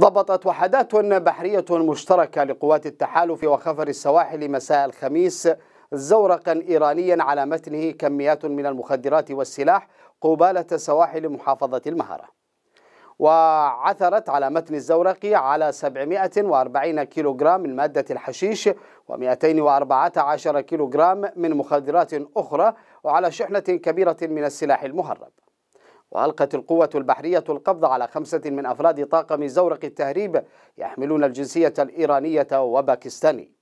ضبطت وحدات بحرية مشتركة لقوات التحالف وخفر السواحل مساء الخميس زورقا إيرانيا على متنه كميات من المخدرات والسلاح قبالة سواحل محافظة المهرة وعثرت على متن الزورق على 740 كيلوغرام من مادة الحشيش و214 كيلوغرام من مخدرات أخرى وعلى شحنة كبيرة من السلاح المهرب وألقت القوة البحرية القبض على خمسة من أفراد طاقم زورق التهريب يحملون الجنسية الإيرانية وباكستاني